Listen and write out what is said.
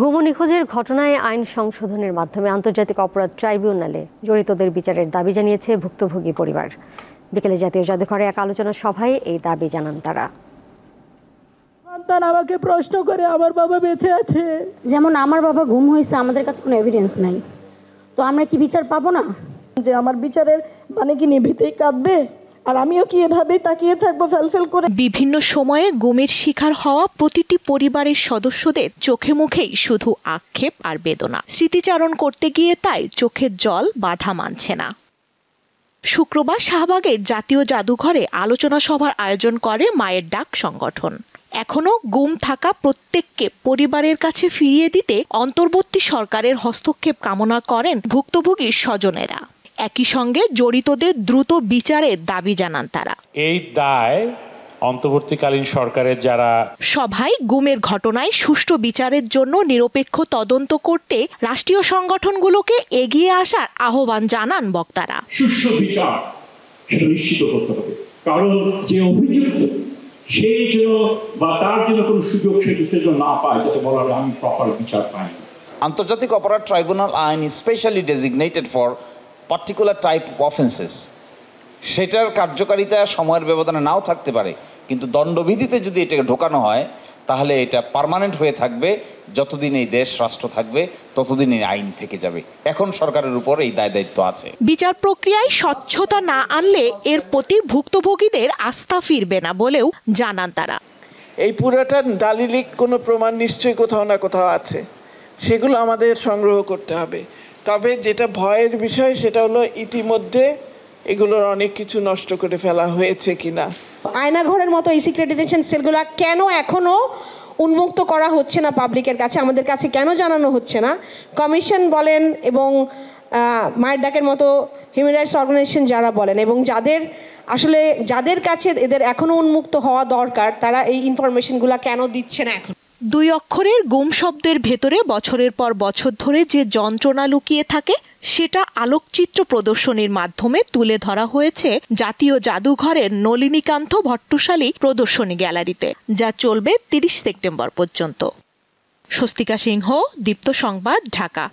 গুম নিখোঁজের ঘটনায় আইন সংশোধনের মাধ্যমে আন্তর্জাতিক অপরাধ ট্রাইব্যুনালে জড়িতদের বিচারের দাবি জানিয়েছে ভুক্তভোগী পরিবার বিকেলে জাতীয় জাদুঘরে এক আলোচনা সভায় এই দাবি জানান তারা আমাকে প্রশ্ন করে আমার বাবা বেঁচে আছে যেমন আমার বাবা গুম হয়েছে আমাদের কাছে কোনো এভিডেন্স নাই তো আমরা কি বিচার পাবো না যে আমার বিচারের মানে কি নিভিতেই কাঁদবে আর আমিও কি এভাবেই তাকিয়ে থাকবো ফেলফেল করে বিভিন্ন সময়ে গুমের শিকার হওয়া প্রতিটি পরিবারের সদস্যদের চোখে মুখেই শুধু আক্ষেপ আর বেদনা স্মৃতিচারণ করতে গিয়ে তাই চোখের জল বাধা মানছে না শুক্রবার শাহবাগের জাতীয় জাদুঘরে আলোচনা সভার আয়োজন করে মায়ের ডাক সংগঠন এখনও গুম থাকা প্রত্যেককে পরিবারের কাছে ফিরিয়ে দিতে অন্তর্বর্তী সরকারের হস্তক্ষেপ কামনা করেন ভুক্তভোগীর স্বজনেরা একই সঙ্গে জড়িতদের দ্রুত বিচারের দাবি জানান তারা এই দায় অন্তর্বর্তীকালীন সরকারের যারা সভায় গুমের ঘটনায় সুষ্ঠু বিচারের জন্য নিরপেক্ষ তদন্ত করতে রাষ্ট্রীয় সংগঠনগুলোকে এগিয়ে আসার আহ্বান জানান বক্তারা সুষ্ঠু বিচার নিশ্চিত করতে হবে কারণ যে অভিযুক্ত সেই জন্য বা তার জন্য কোনো সুযোগ সেটি সেজন্য না পায় যাতে বলা আমি প্রপার বিচার পাই আন্তর্জাতিক অপরাধ ট্রাইব্যুনাল আইন specially designated for particular type of offences সেটার কার্যকারিতা সময়ের ব্যবধানে নাও থাকতে পারে কিন্তু দণ্ডবিধিতে যদি এটাকে ঢোকানো হয় তাহলে এটা পারমানেন্ট হয়ে থাকবে যতদিন এই দেশ রাষ্ট্র থাকবে ততদিন এই আইন থেকে যাবে এখন সরকারের উপর এই দায় দায়িত্ব আছে বিচার প্রক্রিয়ায় স্বচ্ছতা না আনলে এর প্রতি ভুক্তভোগীদের আস্থা ফিরবে না বলেও জানান তারা এই পুরোটা দালিলিক কোনো প্রমাণ নিশ্চয়ই কোথাও না কোথাও আছে সেগুলো আমাদের সংগ্রহ করতে হবে তবে যেটা ভয়ের বিষয় সেটা হলো ইতিমধ্যে এগুলোর অনেক কিছু নষ্ট করে ফেলা হয়েছে কিনা আয়নাঘরের মতো এই সিক্রেট সেলগুলো কেন এখনও উন্মুক্ত করা হচ্ছে না পাবলিকের কাছে আমাদের কাছে কেন জানানো হচ্ছে না কমিশন বলেন এবং মায়ের ডাকের মতো হিউম্যান রাইটস অর্গানাইজেশন যারা বলেন এবং যাদের আসলে যাদের কাছে এদের এখনও উন্মুক্ত হওয়া দরকার তারা এই ইনফরমেশনগুলো কেন দিচ্ছে না এখন দুই অক্ষরের গুম শব্দের ভেতরে বছরের পর বছর ধরে যে যন্ত্রণা লুকিয়ে থাকে সেটা আলোকচিত্র প্রদর্শনীর মাধ্যমে তুলে ধরা হয়েছে জাতীয় জাদুঘরের নলিনীকান্ত ভট্টশালী প্রদর্শনী গ্যালারিতে যা চলবে তিরিশ সেপ্টেম্বর পর্যন্ত স্বস্তিকা সিংহ দীপ্ত সংবাদ ঢাকা